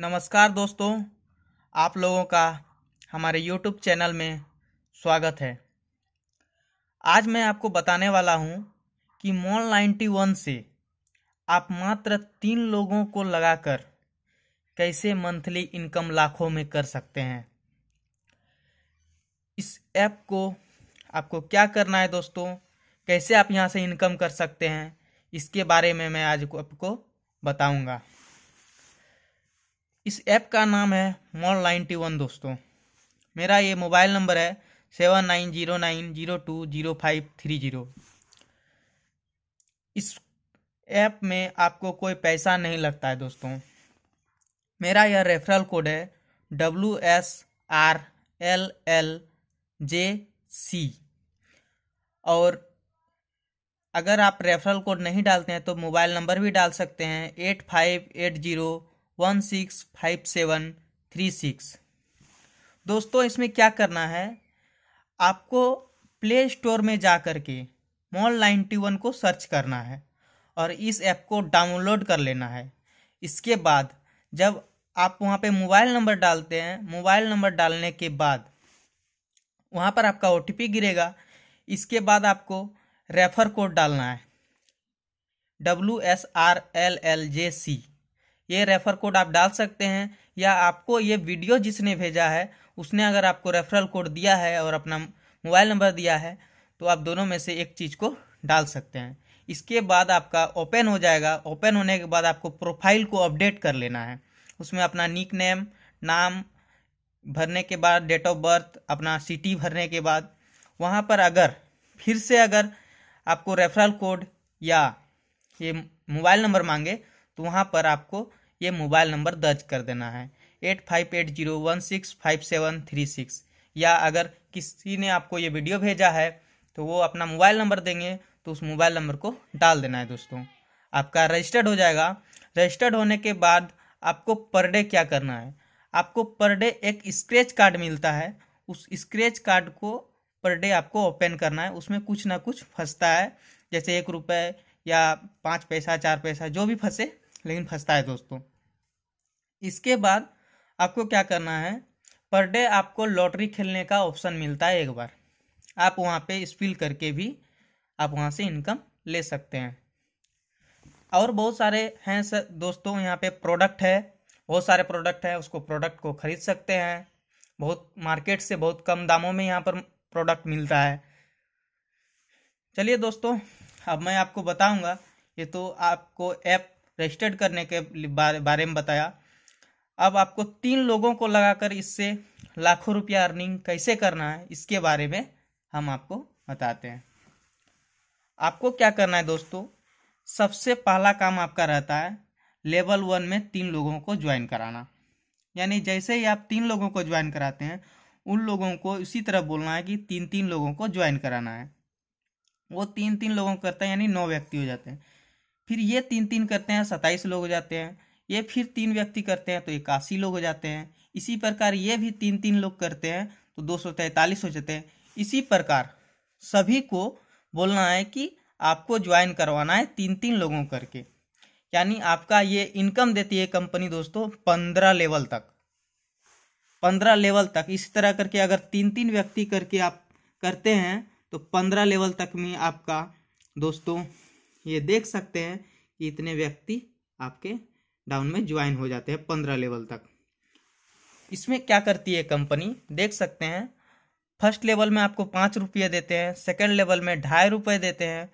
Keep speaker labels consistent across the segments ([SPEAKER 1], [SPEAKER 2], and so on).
[SPEAKER 1] नमस्कार दोस्तों आप लोगों का हमारे यूट्यूब चैनल में स्वागत है आज मैं आपको बताने वाला हूँ कि मॉल वन से आप मात्र तीन लोगों को लगाकर कैसे मंथली इनकम लाखों में कर सकते हैं इस ऐप को आपको क्या करना है दोस्तों कैसे आप यहाँ से इनकम कर सकते हैं इसके बारे में मैं आज आपको बताऊंगा इस ऐप का नाम है मॉल नाइन्टी वन दोस्तों मेरा ये मोबाइल नंबर है seven nine zero nine zero two zero five three zero इस ऐप में आपको कोई पैसा नहीं लगता है दोस्तों मेरा यह रेफरल कोड है W S R L L J C और अगर आप रेफरल कोड नहीं डालते हैं तो मोबाइल नंबर भी डाल सकते हैं eight five eight zero one six five seven three six दोस्तों इसमें क्या करना है आपको प्ले स्टोर में जा कर के मॉल नाइन्टी वन को सर्च करना है और इस ऐप को डाउनलोड कर लेना है इसके बाद जब आप वहाँ पे मोबाइल नंबर डालते हैं मोबाइल नंबर डालने के बाद वहाँ पर आपका ओ गिरेगा इसके बाद आपको रेफर कोड डालना है W S R L L J C ये रेफर कोड आप डाल सकते हैं या आपको ये वीडियो जिसने भेजा है उसने अगर आपको रेफरल कोड दिया है और अपना मोबाइल नंबर दिया है तो आप दोनों में से एक चीज़ को डाल सकते हैं इसके बाद आपका ओपन हो जाएगा ओपन होने के बाद आपको प्रोफाइल को अपडेट कर लेना है उसमें अपना निक नेम नाम भरने के बाद डेट ऑफ बर्थ अपना सिटी भरने के बाद वहाँ पर अगर फिर से अगर आपको रेफरल कोड या ये मोबाइल नंबर मांगे तो वहाँ पर आपको ये मोबाइल नंबर दर्ज कर देना है eight five eight zero one six five seven three six या अगर किसी ने आपको ये वीडियो भेजा है तो वो अपना मोबाइल नंबर देंगे तो उस मोबाइल नंबर को डाल देना है दोस्तों आपका रजिस्टर्ड हो जाएगा रजिस्टर्ड होने के बाद आपको पर डे क्या करना है आपको पर डे एक स्क्रैच कार्ड मिलता है उस स्क्रैच कार्ड को पर डे आपको ओपन करना है उसमें कुछ ना कुछ फंसता है जैसे एक रुपये या पाँच पैसा चार पैसा जो भी फंसे लेकिन फंसता है दोस्तों इसके बाद आपको क्या करना है पर डे आपको लॉटरी खेलने का ऑप्शन मिलता है एक बार आप वहाँ पे स्पिल करके भी आप वहाँ से इनकम ले सकते हैं और बहुत सारे हैं सर दोस्तों यहाँ पे प्रोडक्ट है बहुत सारे प्रोडक्ट हैं उसको प्रोडक्ट को ख़रीद सकते हैं बहुत मार्केट से बहुत कम दामों में यहाँ पर प्रोडक्ट मिलता है चलिए दोस्तों अब मैं आपको बताऊंगा ये तो आपको ऐप रजिस्टर्ड करने के बारे में बताया अब आपको तीन लोगों को लगाकर इससे लाखों रुपया अर्निंग कैसे करना है इसके बारे में हम आपको बताते हैं आपको क्या करना है दोस्तों सबसे पहला काम आपका रहता है लेवल वन में तीन लोगों को ज्वाइन कराना यानी जैसे ही आप तीन लोगों को ज्वाइन कराते हैं उन लोगों को इसी तरह बोलना है कि तीन तीन लोगों को ज्वाइन कराना है वो तीन तीन लोगों को करता है यानी नौ व्यक्ति हो जाते हैं फिर ये तीन तीन करते हैं सत्ताईस लोग हो जाते हैं ये फिर तीन व्यक्ति करते हैं तो इक्यासी लोग हो जाते हैं इसी प्रकार ये भी तीन तीन लोग करते हैं तो दो सौ तैंतालीस हो जाते हैं इसी प्रकार सभी को बोलना है कि आपको ज्वाइन करवाना है तीन तीन लोगों करके यानी आपका ये इनकम देती है कंपनी दोस्तों पंद्रह लेवल तक पंद्रह लेवल तक इसी तरह करके अगर तीन तीन व्यक्ति करके आप करते हैं तो पंद्रह लेवल तक में आपका दोस्तों ये देख सकते हैं कि इतने व्यक्ति आपके डाउन में ज्वाइन हो जाते हैं पंद्रह लेवल तक इसमें क्या करती है कंपनी देख सकते हैं फर्स्ट लेवल में आपको पाँच रुपये देते हैं सेकेंड लेवल में ढाई रुपये देते हैं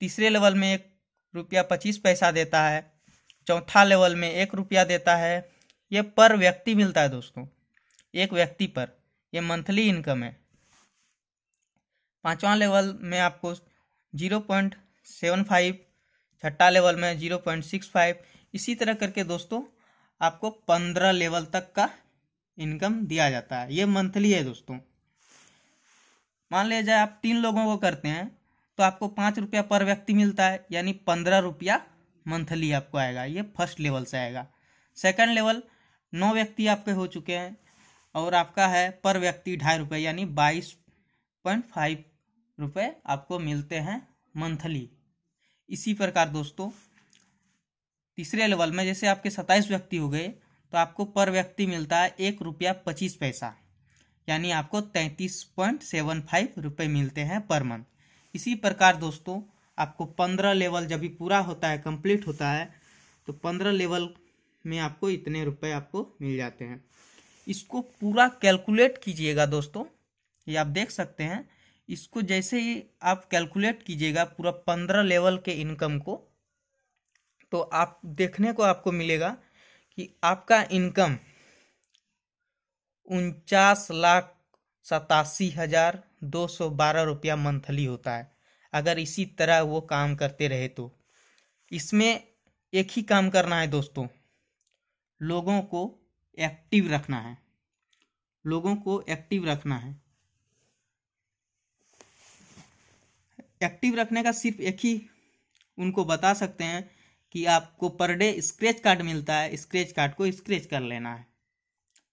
[SPEAKER 1] तीसरे लेवल में एक रुपया पच्चीस पैसा देता है चौथा लेवल में एक रुपया देता है ये पर व्यक्ति मिलता है दोस्तों एक व्यक्ति पर यह मंथली इनकम है पाँचवा लेवल में आपको जीरो पॉइंट सेवन फाइव छठा लेवल में जीरो पॉइंट सिक्स फाइव इसी तरह करके दोस्तों आपको पंद्रह लेवल तक का इनकम दिया जाता है ये मंथली है दोस्तों मान लिया जाए आप तीन लोगों को करते हैं तो आपको पाँच रुपया पर व्यक्ति मिलता है यानी पंद्रह रुपया मंथली आपको आएगा ये फर्स्ट लेवल से आएगा सेकंड लेवल नौ व्यक्ति आपके हो चुके हैं और आपका है पर व्यक्ति ढाई रुपये यानी बाईस पॉइंट फाइव रुपये आपको मिलते हैं मंथली इसी प्रकार दोस्तों तीसरे लेवल में जैसे आपके सत्ताईस व्यक्ति हो गए तो आपको पर व्यक्ति मिलता है एक रुपया पच्चीस पैसा यानी आपको तैंतीस पॉइंट सेवन फाइव रुपये मिलते हैं पर मंथ इसी प्रकार दोस्तों आपको पंद्रह लेवल जब भी पूरा होता है कंप्लीट होता है तो पंद्रह लेवल में आपको इतने रुपये आपको मिल जाते हैं इसको पूरा कैलकुलेट कीजिएगा दोस्तों ये आप देख सकते हैं इसको जैसे ही आप कैलकुलेट कीजिएगा पूरा पंद्रह लेवल के इनकम को तो आप देखने को आपको मिलेगा कि आपका इनकम उनचास लाख सतासी हजार दो सौ बारह रुपया मंथली होता है अगर इसी तरह वो काम करते रहे तो इसमें एक ही काम करना है दोस्तों लोगों को एक्टिव रखना है लोगों को एक्टिव रखना है एक्टिव रखने का सिर्फ एक ही उनको बता सकते हैं कि आपको पर डे स्क्रेच कार्ड मिलता है स्क्रेच कार्ड को स्क्रेच कर लेना है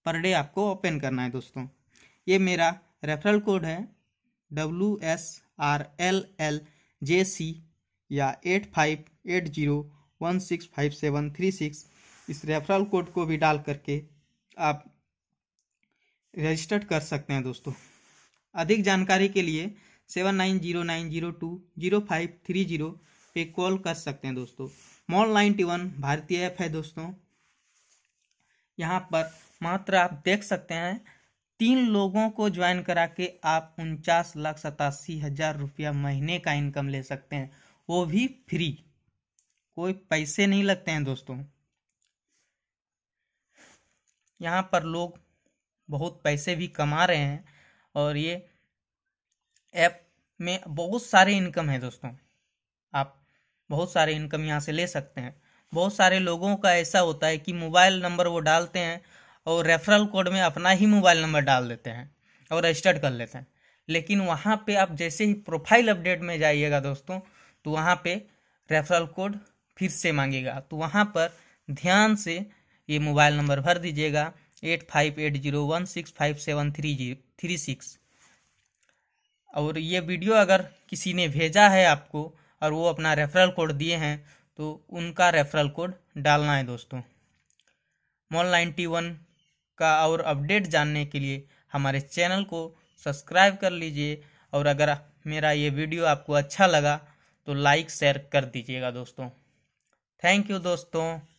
[SPEAKER 1] पर डे आपको ओपन करना है दोस्तों ये मेरा रेफरल कोड है W S R L L J C या eight five eight zero one six five seven three six इस रेफरल कोड को भी डाल करके आप रजिस्टर्ड कर सकते हैं दोस्तों अधिक जानकारी के लिए seven nine zero nine zero two zero five three zero पे कॉल कर सकते हैं दोस्तों मॉल नाइन्टी वन भारतीय ऐप है दोस्तों यहाँ पर मात्र आप देख सकते हैं तीन लोगों को ज्वाइन करा के आप उनचास लाख सतासी हजार रुपया महीने का इनकम ले सकते हैं वो भी फ्री कोई पैसे नहीं लगते हैं दोस्तों यहाँ पर लोग बहुत पैसे भी कमा रहे हैं और ये ऐप में बहुत सारे इनकम है दोस्तों आप बहुत सारे इनकम यहाँ से ले सकते हैं बहुत सारे लोगों का ऐसा होता है कि मोबाइल नंबर वो डालते हैं और रेफरल कोड में अपना ही मोबाइल नंबर डाल देते हैं और रजिस्टर्ड कर लेते हैं लेकिन वहाँ पे आप जैसे ही प्रोफाइल अपडेट में जाइएगा दोस्तों तो वहाँ पे रेफरल कोड फिर से मांगेगा तो वहाँ पर ध्यान से ये मोबाइल नंबर भर दीजिएगा eight five eight zero one six five seven three zero three six और ये वीडियो अगर किसी ने भेजा है आपको और वो अपना रेफरल कोड दिए हैं तो उनका रेफरल कोड डालना है दोस्तों मॉल नाइन्टी वन का और अपडेट जानने के लिए हमारे चैनल को सब्सक्राइब कर लीजिए और अगर मेरा ये वीडियो आपको अच्छा लगा तो लाइक शेयर कर दीजिएगा दोस्तों थैंक यू दोस्तों